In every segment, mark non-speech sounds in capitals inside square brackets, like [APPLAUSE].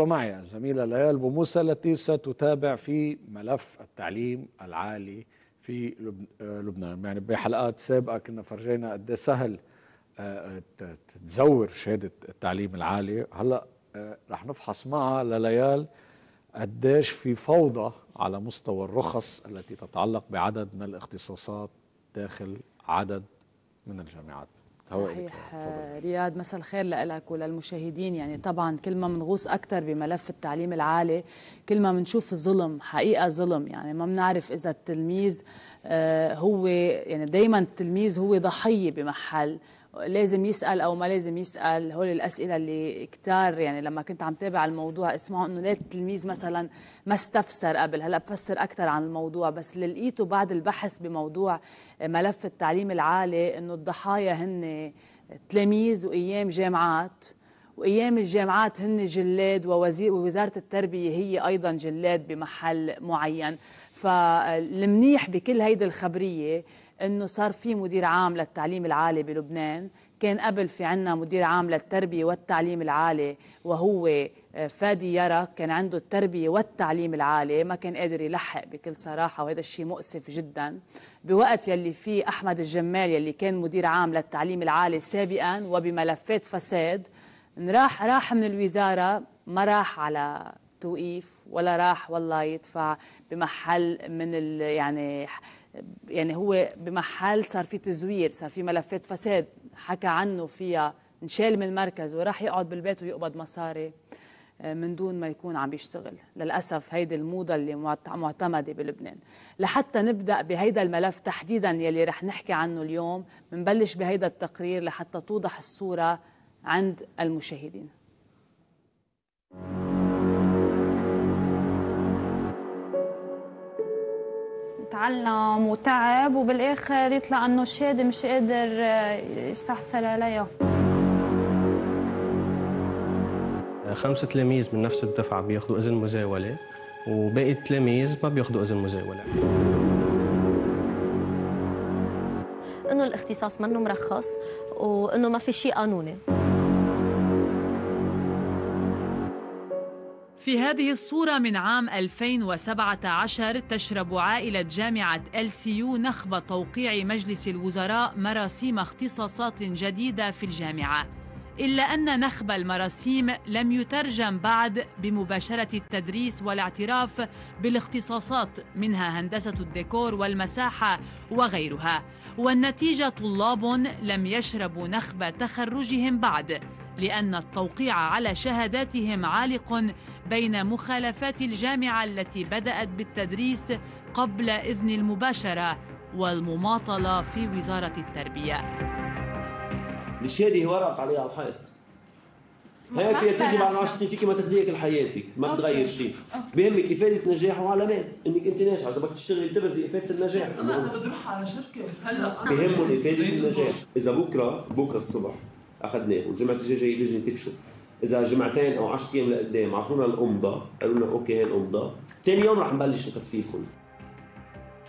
ومعي الزميلة ليال بوموسى التي ستتابع في ملف التعليم العالي في آه، لبنان يعني بحلقات سابقة كنا فرجينا قد إيه سهل آه، تزور شهادة التعليم العالي هلأ آه، رح نفحص معها لليال قديش في فوضى على مستوى الرخص التي تتعلق بعدد من الاختصاصات داخل عدد من الجامعات صحيح آه، آه، رياض مساء الخير لك وللمشاهدين يعني طبعا كل ما بنغوص اكثر بملف التعليم العالي كل ما بنشوف الظلم حقيقه ظلم يعني ما بنعرف اذا التلميذ آه، هو يعني دائما التلميذ هو ضحيه بمحل لازم يسال او ما لازم يسال هول الاسئله اللي كتار يعني لما كنت عم تابع الموضوع اسمعوا انه ليه التلميذ مثلا ما استفسر قبل هلا بفسر اكثر عن الموضوع بس اللي لقيته بعد البحث بموضوع ملف التعليم العالي انه الضحايا هن تلاميذ وايام جامعات وايام الجامعات هن جلاد ووزاره التربيه هي ايضا جلاد بمحل معين فالمنيح بكل هيدي الخبريه انه صار في مدير عام للتعليم العالي بلبنان كان قبل في عنا مدير عام للتربية والتعليم العالي وهو آه، فادي يرك كان عنده التربية والتعليم العالي ما كان قادر يلحق بكل صراحة وهذا الشيء مؤسف جدا بوقت يلي فيه أحمد الجمال يلي كان مدير عام للتعليم العالي سابقا وبملفات فساد راح راح من الوزارة ما راح على توقيف ولا راح والله يدفع بمحل من يعني يعني هو بمحل صار في تزوير صار في ملفات فساد حكى عنه فيها انشال من مركز وراح يقعد بالبيت ويقبض مصاري آه، من دون ما يكون عم يشتغل للأسف هيدي الموضة اللي معتمدة بلبنان لحتى نبدأ بهيدا الملف تحديدا يلي رح نحكي عنه اليوم بنبلش بهيدا التقرير لحتى توضح الصورة عند المشاهدين تعلم وتعب وبالاخر يطلع انه شاد مش قادر آه، يستحصل عليها خمسة تلاميذ من نفس الدفعة بياخذوا إذن مزاولة وباقي التلاميذ ما بياخذوا إذن مزاولة إنه الاختصاص منه مرخص وإنه ما في شيء قانوني في هذه الصورة من عام 2017 تشرب عائلة جامعة ال سي يو نخب توقيع مجلس الوزراء مراسيم اختصاصات جديدة في الجامعة إلا أن نخب المراسيم لم يترجم بعد بمباشرة التدريس والاعتراف بالاختصاصات منها هندسة الديكور والمساحة وغيرها والنتيجة طلاب لم يشربوا نخب تخرجهم بعد لأن التوقيع على شهاداتهم عالق بين مخالفات الجامعة التي بدأت بالتدريس قبل إذن المباشرة والمماطلة في وزارة التربية مش هذه ورق عليها الحيط هيك فيها تجي بعد 10 سنين فيك ما تاخذيها كل حياتك ما بتغير شيء بهمك افاده نجاح وعلامات انك انت ناجحه اذا بدك تشتغلي تبرزي افاده النجاح بس انا اذا اروح على شركه هلا بهمهم افاده النجاح اذا بكره بكره الصبح اخذناه والجمعه الجايه جاي اللجنه تكشف اذا جمعتين او 10 ايام لقدام اعطونا الامضه قالوا لنا اوكي هي الامضه ثاني يوم رح نبلش نكفيكم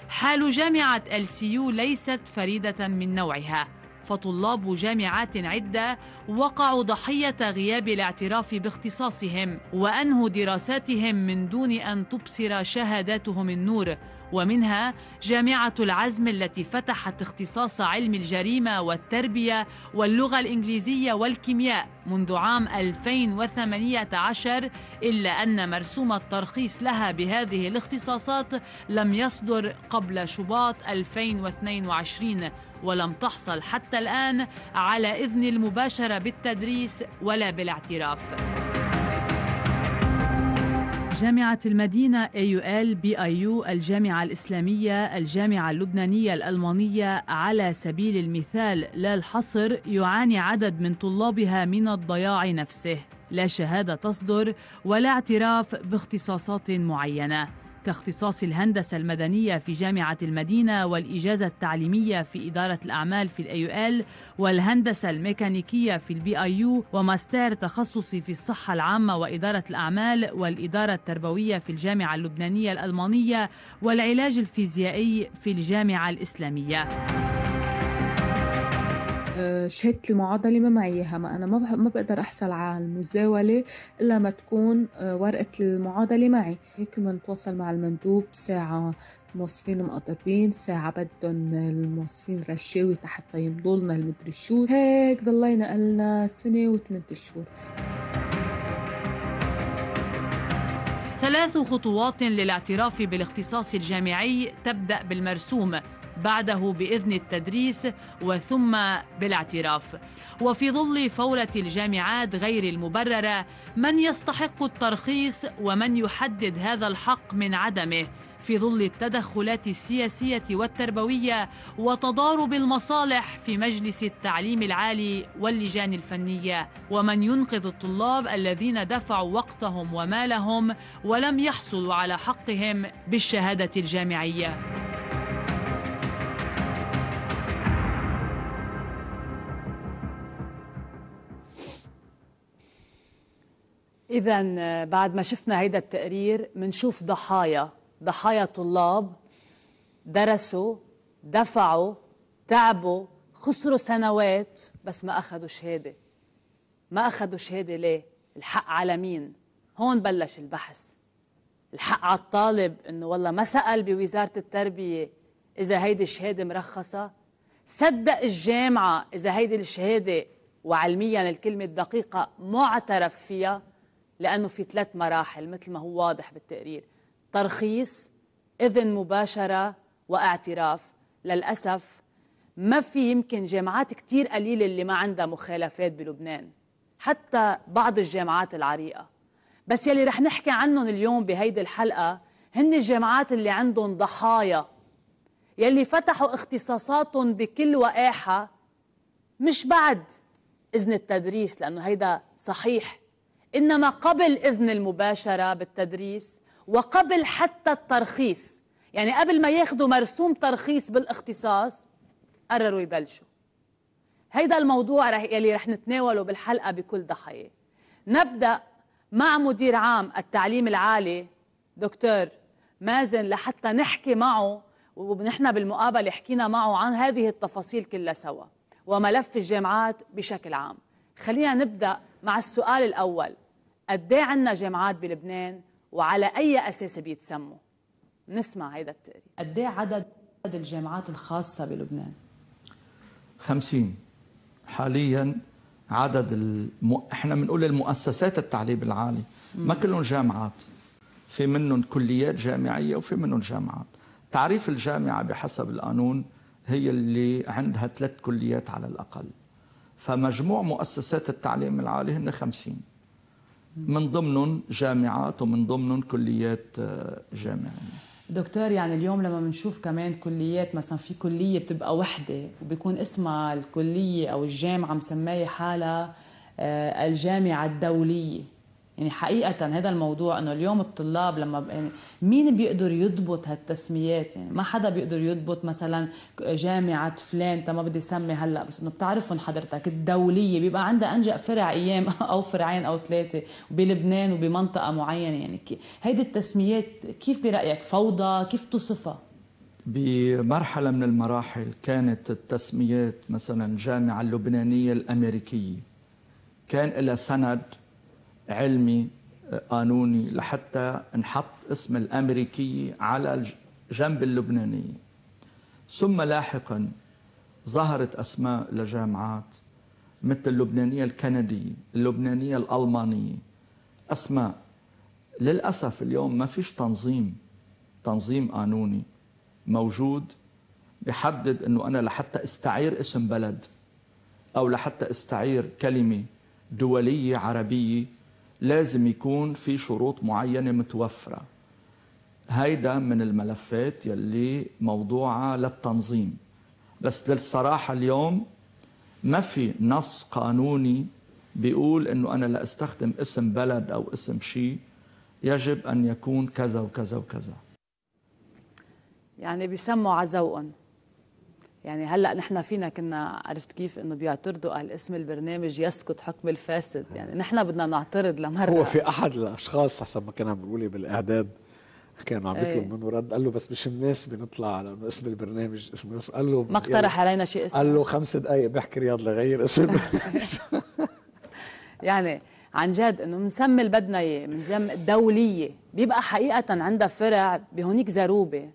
حال جامعة ال يو ليست فريدة من نوعها فطلاب جامعات عدة وقعوا ضحية غياب الاعتراف باختصاصهم وأنهوا دراساتهم من دون أن تبصر شهاداتهم النور ومنها جامعة العزم التي فتحت اختصاص علم الجريمة والتربية واللغة الإنجليزية والكيمياء منذ عام 2018 إلا أن مرسوم الترخيص لها بهذه الاختصاصات لم يصدر قبل شباط 2022 ولم تحصل حتى الآن على إذن المباشرة بالتدريس ولا بالاعتراف. جامعة المدينة AUL BIU الجامعة الإسلامية الجامعة اللبنانية الألمانية على سبيل المثال لا الحصر يعاني عدد من طلابها من الضياع نفسه لا شهادة تصدر ولا اعتراف باختصاصات معينة كاختصاص الهندسة المدنية في جامعة المدينة والإجازة التعليمية في إدارة الأعمال في الأيو ال والهندسة الميكانيكية في البي أي يو وماستر تخصصي في الصحة العامة وإدارة الأعمال والإدارة التربوية في الجامعة اللبنانية الألمانية والعلاج الفيزيائي في الجامعة الإسلامية. شهاده المعادله ما معي إياها ما انا ما ما بقدر احصل على المزاوله الا ما تكون آه، ورقه المعادله معي هيك ما نتواصل مع المندوب ساعه الموظفين مقضبين ساعة بدهم الموظفين رشاوي تحت يمضوا لنا المدري شو هيك ضلينا قلنا سنة وثمانية شهور ثلاث خطوات للاعتراف بالاختصاص الجامعي تبدأ بالمرسوم بعده باذن التدريس وثم بالاعتراف وفي ظل فوره الجامعات غير المبرره من يستحق الترخيص ومن يحدد هذا الحق من عدمه في ظل التدخلات السياسيه والتربويه وتضارب المصالح في مجلس التعليم العالي واللجان الفنيه ومن ينقذ الطلاب الذين دفعوا وقتهم ومالهم ولم يحصلوا على حقهم بالشهاده الجامعيه إذا آه، بعد ما شفنا هيدا التقرير منشوف ضحايا ضحايا طلاب درسوا دفعوا تعبوا خسروا سنوات بس ما أخذوا شهادة ما أخذوا شهادة ليه؟ الحق على مين؟ هون بلش البحث الحق على الطالب انه والله ما سأل بوزارة التربية إذا هيدي الشهادة مرخصة صدق الجامعة إذا هيدي الشهادة وعلميا الكلمة الدقيقة معترف فيها لأنه في ثلاث مراحل مثل ما هو واضح بالتقرير ترخيص إذن مباشرة واعتراف للأسف ما في يمكن جامعات كتير قليلة اللي ما عندها مخالفات بلبنان حتى بعض الجامعات العريقة بس يلي رح نحكي عنهم اليوم بهيدي الحلقة هن الجامعات اللي عندهم ضحايا يلي فتحوا اختصاصاتهم بكل وقاحة مش بعد إذن التدريس لأنه هيدا صحيح انما قبل اذن المباشره بالتدريس وقبل حتى الترخيص يعني قبل ما ياخذوا مرسوم ترخيص بالاختصاص قرروا يبلشوا هيدا الموضوع رح يلي رح نتناوله بالحلقه بكل ضحايا نبدا مع مدير عام التعليم العالي دكتور مازن لحتى نحكي معه ونحن بالمقابله حكينا معه عن هذه التفاصيل كلها سوا وملف الجامعات بشكل عام خلينا نبدا مع السؤال الاول قد ايه عندنا جامعات بلبنان وعلى اي اساس بيتسموا نسمع هيدا التقرير قد ايه عدد الجامعات الخاصة بلبنان 50 حاليا عدد الم... احنا بنقول المؤسسات التعليم العالي ما كلهم جامعات في منهم كليات جامعية وفي منهم جامعات تعريف الجامعة بحسب القانون هي اللي عندها ثلاث كليات على الأقل فمجموع مؤسسات التعليم العالي هن 50 من ضمنهم جامعات ومن ضمنهم كليات آه، جامعيه دكتور يعني اليوم لما بنشوف كمان كليات مثلا في كليه بتبقى وحده وبيكون اسمها الكليه او الجامعه مسميه حالها آه، الجامعه الدوليه يعني حقيقة هذا الموضوع انه اليوم الطلاب لما يعني مين بيقدر يضبط هالتسميات يعني ما حدا بيقدر يضبط مثلا جامعة فلان ما بدي سمي هلا بس انه بتعرفهم حضرتك الدولية بيبقى عندها انجأ فرع ايام [LAUGHS] او فرعين او ثلاثة بلبنان وبمنطقة معينة يعني هيدي التسميات كيف برأيك فوضى كيف توصفها؟ بمرحلة من المراحل كانت التسميات مثلا الجامعة اللبنانية الأمريكية كان لها سند علمي آه، قانوني لحتى نحط اسم الأمريكية على جنب اللبناني ثم لاحقا ظهرت أسماء لجامعات مثل اللبنانية الكندية اللبنانية الألمانية أسماء للأسف اليوم ما فيش تنظيم تنظيم قانوني موجود بحدد أنه أنا لحتى استعير اسم بلد أو لحتى استعير كلمة دولية عربية لازم يكون في شروط معينة متوفرة هيدا من الملفات يلي موضوعها للتنظيم بس للصراحة اليوم ما في نص قانوني بيقول انه انا لا استخدم اسم بلد او اسم شيء يجب ان يكون كذا وكذا وكذا يعني بيسموا عزوء يعني هلا نحن فينا كنا عرفت كيف انه بيعترضوا على اسم البرنامج يسكت حكم الفاسد يعني نحن بدنا نعترض لمره هو في احد الاشخاص حسب ما كان عم بيقولي بالاعداد كانوا عم يطلب إيه. منه رد قال له بس مش الناس بنطلع على انه اسم البرنامج اسمه يس قال له ما اقترح يعني علينا شيء اسم قال له خمس دقائق بحكي رياض لغير اسم [LAUGHS] [LAUGHS] يعني عن جد انه بنسمي اللي بدنا اياه بنسمي الدوليه بيبقى حقيقه عندها فرع بهونيك زروبه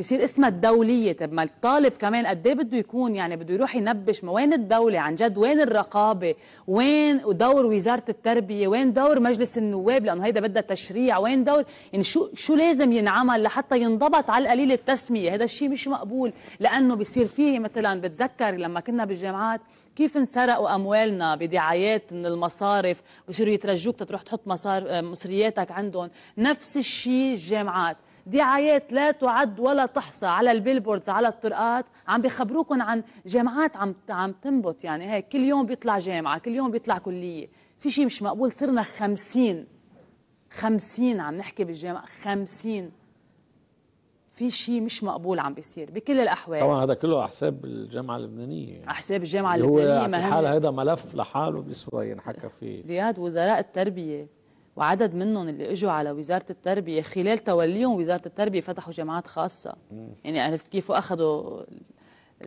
بصير اسمها الدوليه طب ما الطالب كمان قد ايه بده يكون يعني بده يروح ينبش ما وين الدوله عن جد وين الرقابه وين دور وزاره التربيه وين دور مجلس النواب لانه هيدا بدها تشريع وين دور يعني شو شو لازم ينعمل لحتى ينضبط على القليل التسميه هذا الشيء مش مقبول لانه بصير فيه مثلا بتذكر لما كنا بالجامعات كيف انسرقوا اموالنا بدعايات من المصارف بصيروا يترجوك تروح تحط مصار مصرياتك عندهم نفس الشيء الجامعات دعايات لا تعد ولا تحصى على البيلبوردز على الطرقات عم بخبروكم عن جامعات عم عم تنبط يعني هيك كل يوم بيطلع جامعه كل يوم بيطلع كليه في شيء مش مقبول صرنا خمسين خمسين عم نحكي بالجامعة خمسين في شيء مش مقبول عم بيصير بكل الأحوال طبعا هذا كله أحساب الجامعة اللبنانية أحساب الجامعة اللبنانية هو حال هذا ملف لحاله بيسوى ينحكى فيه رياض وزراء التربية وعدد منهم اللي اجوا على وزاره التربيه خلال توليهم وزاره التربيه فتحوا جامعات خاصه مم. يعني عرفت كيف واخذوا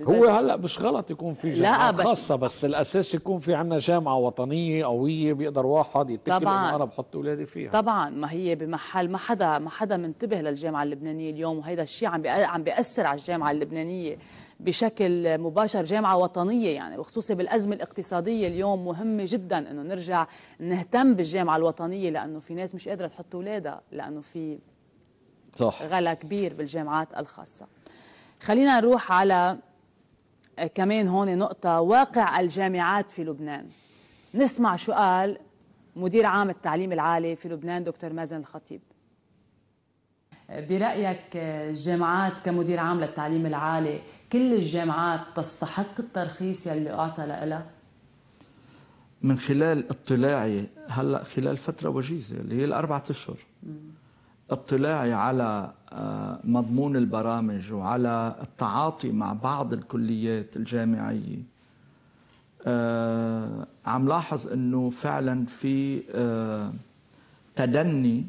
هو هلا مش غلط يكون في جامعات بس خاصة بس الأساس يكون في عنا جامعة وطنية قوية بيقدر واحد يتكل إنه أنا بحط أولادي فيها طبعا ما هي بمحل ما حدا ما حدا منتبه للجامعة اللبنانية اليوم وهيدا الشيء عم عم بيأثر على الجامعة اللبنانية بشكل مباشر جامعة وطنية يعني وخصوصي بالأزمة الاقتصادية اليوم مهمة جدا أنه نرجع نهتم بالجامعة الوطنية لأنه في ناس مش قادرة تحط أولادها لأنه في صح. غلا كبير بالجامعات الخاصة خلينا نروح على آه، كمان هون نقطة واقع الجامعات في لبنان نسمع شو قال مدير عام التعليم العالي في لبنان دكتور مازن الخطيب برايك آه، الجامعات كمدير عام للتعليم العالي كل الجامعات تستحق الترخيص يلي اعطى لها من خلال اطلاعي هلا خلال فتره وجيزه اللي هي الاربعه اشهر اطلاعي على آه، مضمون البرامج وعلى التعاطي مع بعض الكليات الجامعيه آه، عم لاحظ انه فعلا في تدني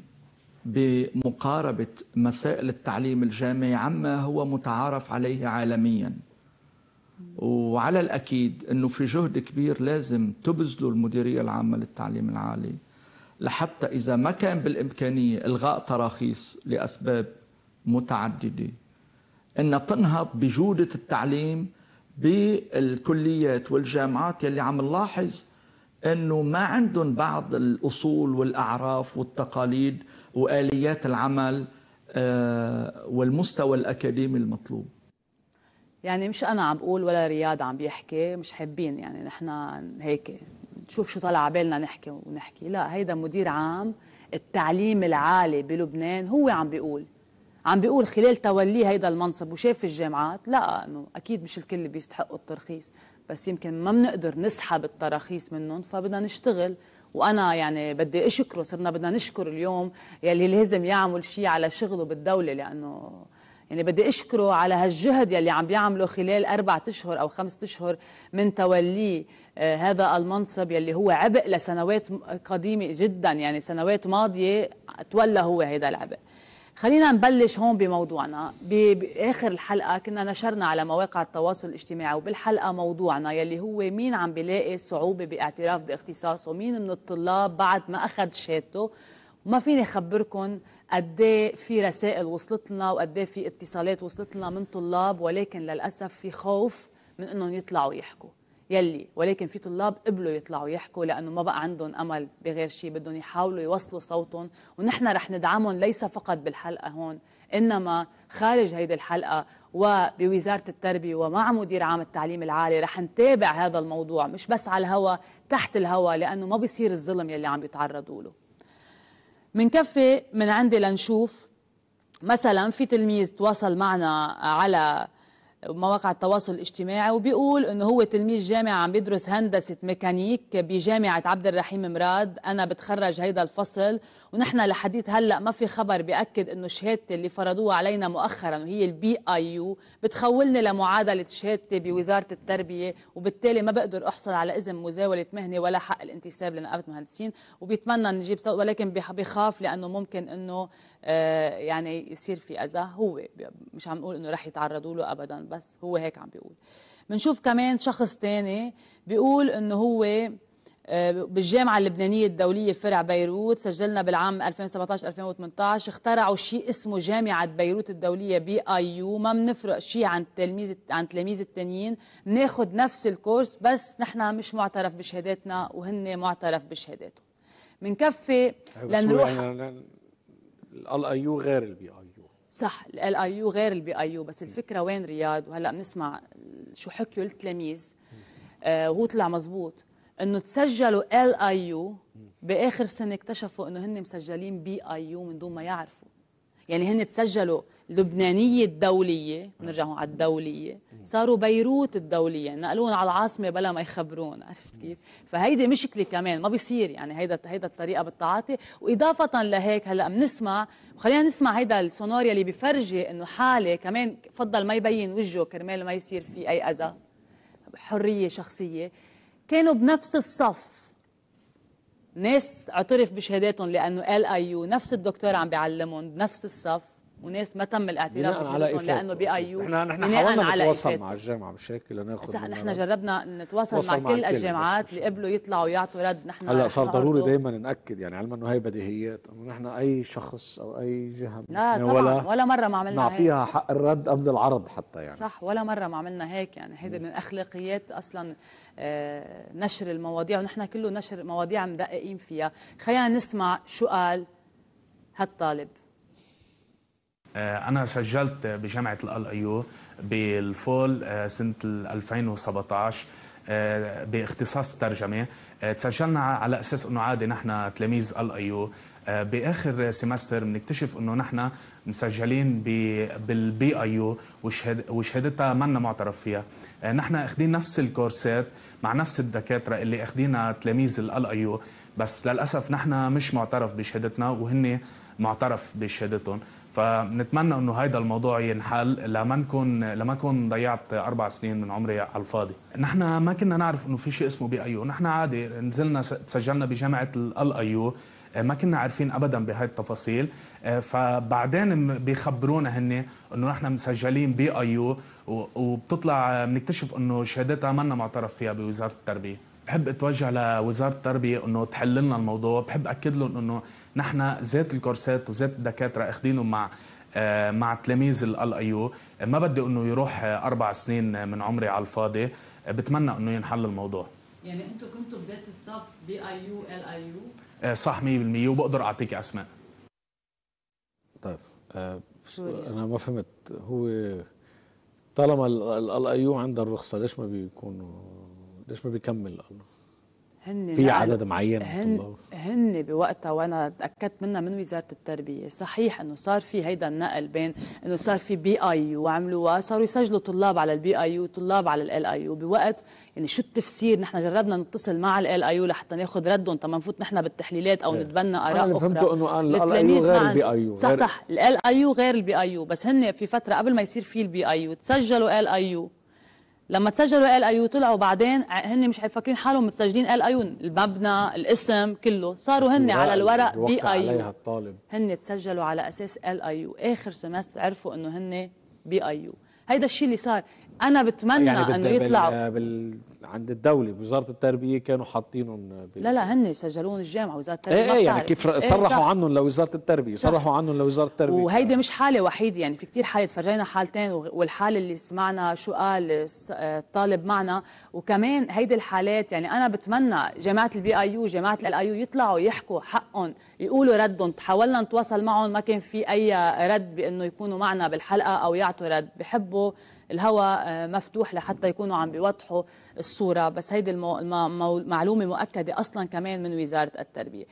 بمقاربة مسائل التعليم الجامعي عما هو متعارف عليه عالميا وعلى الأكيد أنه في جهد كبير لازم تبذله المديرية العامة للتعليم العالي لحتى إذا ما كان بالإمكانية إلغاء تراخيص لأسباب متعددة أنها تنهض بجودة التعليم بالكليات والجامعات يلي عم نلاحظ أنه ما عندهم بعض الأصول والأعراف والتقاليد واليات العمل آه، والمستوى الاكاديمي المطلوب يعني مش انا عم بقول ولا رياض عم بيحكي مش حابين يعني نحن هيك نشوف شو طلع عبالنا نحكي ونحكي لا هيدا مدير عام التعليم العالي بلبنان هو عم بيقول عم بيقول خلال توليه هيدا المنصب وشاف الجامعات لا انه اكيد مش الكل بيستحقوا الترخيص بس يمكن ما بنقدر نسحب التراخيص منهم فبدنا نشتغل وانا يعني بدي اشكره صرنا بدنا نشكر اليوم يلي لازم يعمل شيء على شغله بالدوله لانه يعني بدي اشكره على هالجهد يلي عم بيعمله خلال أربعة اشهر او خمسة اشهر من توليه آه، هذا المنصب يلي هو عبء لسنوات قديمه جدا يعني سنوات ماضيه تولى هو هذا العبء خلينا نبلش هون بموضوعنا باخر الحلقه كنا نشرنا على مواقع التواصل الاجتماعي وبالحلقه موضوعنا يلي هو مين عم بيلاقي صعوبه باعتراف باختصاصه مين من الطلاب بعد ما اخذ شهادته وما فيني اخبركم قد إيه في رسائل وصلت لنا وقد إيه في اتصالات وصلت لنا من طلاب ولكن للاسف في خوف من انهم يطلعوا يحكوا يلي ولكن في طلاب قبلوا يطلعوا يحكوا لانه ما بقى عندهم امل بغير شيء بدهم يحاولوا يوصلوا صوتهم ونحن رح ندعمهم ليس فقط بالحلقه هون انما خارج هيدي الحلقه وبوزاره التربيه ومع مدير عام التعليم العالي رح نتابع هذا الموضوع مش بس على الهوا تحت الهوا لانه ما بيصير الظلم يلي عم يتعرضوا له كفي من عندي لنشوف مثلا في تلميذ تواصل معنا على مواقع التواصل الاجتماعي وبيقول انه هو تلميذ جامعه عم بيدرس هندسه ميكانيك بجامعه عبد الرحيم مراد انا بتخرج هيدا الفصل ونحن لحديث هلا ما في خبر باكد انه شهادتي اللي فرضوها علينا مؤخرا وهي البي اي يو بتخولني لمعادله شهادتي بوزاره التربيه وبالتالي ما بقدر احصل على اذن مزاوله مهنه ولا حق الانتساب لنقابه مهندسين وبيتمنى نجيب صوت ولكن بيخاف لانه ممكن انه آه، يعني يصير في اذى هو مش عم نقول انه رح يتعرضوا له ابدا بس هو هيك عم بيقول بنشوف كمان شخص تاني بيقول انه هو آه، بالجامعة اللبنانية الدولية فرع بيروت سجلنا بالعام 2017-2018 اخترعوا شيء اسمه جامعة بيروت الدولية بي اي يو ما بنفرق شيء عن التلميذ عن تلاميذ التانيين بناخذ نفس الكورس بس نحن مش معترف بشهاداتنا وهن معترف بشهاداتهم بنكفي لنروح يعني ال اي يو غير البي اي يو صح ال اي يو غير البي اي يو بس الفكره وين رياض وهلا بنسمع شو حكيوا التلاميذ آه وهو طلع مزبوط انه تسجلوا ال اي يو باخر سنه اكتشفوا انه هن مسجلين بي اي يو من دون ما يعرفوا يعني هن تسجلوا لبنانية الدولية نرجع على الدولية صاروا بيروت الدولية نقلون على العاصمة بلا ما يخبرون [LAUGHS] عرفت كيف فهيدي مشكلة كمان ما بيصير يعني هيدا هيدا الطريقة بالتعاطي وإضافة لهيك هلا بنسمع وخلينا نسمع هيدا السونوريا اللي بفرجي إنه حالة كمان فضل ما يبين وجهه كرمال ما يصير في أي أذى حرية شخصية كانوا بنفس الصف ناس اعترف بشهاداتهم لانه ال اي يو نفس الدكتور عم بيعلمهم بنفس الصف وناس ما تم الاعتراف بشهادتهم لانه بي اي يو احنا نحن حاولنا نتواصل مع الجامعه بشكل لناخذ هلا نحن جربنا نتواصل مع, مع كل الجامعات اللي قبلوا يطلعوا ويعطوا رد نحن هلا صار ضروري دائما ناكد يعني علما انه هي بديهيات انه نحن اي شخص او اي جهه لا طبعا ولا, ولا مره ما عملنا نعطيها هيك. حق الرد قبل العرض حتى يعني صح ولا مره ما عملنا هيك يعني هيدي من نعم. اخلاقيات اصلا آه، نشر المواضيع ونحن كله نشر مواضيع مدققين فيها خلينا نسمع شو قال هالطالب آه، انا سجلت بجامعه الأل ايو بالفول آه، سنه 2017 آه، باختصاص ترجمه تسجلنا على اساس انه عادي نحن تلاميذ ال ايو باخر سمستر بنكتشف انه نحن مسجلين بالبي ايو وشهادتها منا معترف فيها نحن اخذين نفس الكورسات مع نفس الدكاتره اللي اخذينها تلاميذ ال ايو بس للاسف نحن مش معترف بشهادتنا وهن معترف بشهادتهم فنتمنى انه هيدا الموضوع ينحل لما نكون لما نكون ضيعت اربع سنين من عمري على الفاضي نحن ما كنا نعرف انه في شيء اسمه بي ايو نحن عادي نزلنا تسجلنا بجامعه الايو آه، ما كنا عارفين ابدا بهاي التفاصيل آه، فبعدين بيخبرونا هن انه نحن مسجلين بي ايو وبتطلع آه، بنكتشف انه شهادتها منا معترف فيها بوزاره التربيه بحب اتوجه لوزاره التربيه انه تحل لنا الموضوع بحب اكد لهم انه نحن ذات الكورسات وذات الدكاتره اخذينهم مع آه، مع تلاميذ ال ايو ما بدي انه يروح آه، اربع سنين آه، من عمري على الفاضي بتمنى انه ينحل الموضوع يعني انتم كنتم بذات الصف بي اي يو ال اي يو صح 100% وبقدر اعطيك اسماء طيب انا ما فهمت هو طالما ال يو عندها الرخصه ليش ما بيكونوا ليش ما بيكمل الله هن في عدد معين هن طلاب. هن بوقتها وانا تاكدت منها من وزاره التربيه صحيح انه صار في هيدا النقل بين انه صار في بي اي يو وعملوها صاروا يسجلوا طلاب على البي اي يو وطلاب على ال اي يو بوقت يعني شو التفسير نحن جربنا نتصل مع ال اي يو لحتى ناخذ ردهم طب نفوت نحن بالتحليلات او إيه. نتبنى اراء أنا اخرى انه التلاميذ غير البي اي صح صح ال اي يو غير البي اي يو بس هن في فتره قبل ما يصير في البي اي يو تسجلوا ال اي يو لما تسجلوا ال اي طلعوا بعدين هن مش فاكرين حالهم متسجلين ال اي المبنى الاسم كله صاروا هن على الورق بي اي يو هن تسجلوا على اساس ال اي اخر سمستر عرفوا انه هن بي اي يو هيدا الشيء اللي صار انا بتمنى يعني انه يطلعوا بال... عند الدولة بوزارة التربية كانوا حاطينهم بال... لا لا هن سجلوهم الجامعة وزارة التربية ايه ايه يعني كيف ايه صرحوا صح. عنهم لوزارة التربية صح. صرحوا عنهم لوزارة التربية وهيدي مش حالة وحيدة يعني في كتير حالة تفرجينا حالتين والحالة اللي سمعنا شو قال الطالب معنا وكمان هيدي الحالات يعني أنا بتمنى جامعة البي اي يو جامعة ال اي يو يطلعوا يحكوا حقهم يقولوا ردهم حاولنا نتواصل معهم ما كان في أي رد بأنه يكونوا معنا بالحلقة أو يعطوا رد بحبوا الهواء آه، مفتوح لحتى يكونوا عم بيوضحوا الصورة بس هيدي المعلومة مؤكدة أصلا كمان من وزارة التربية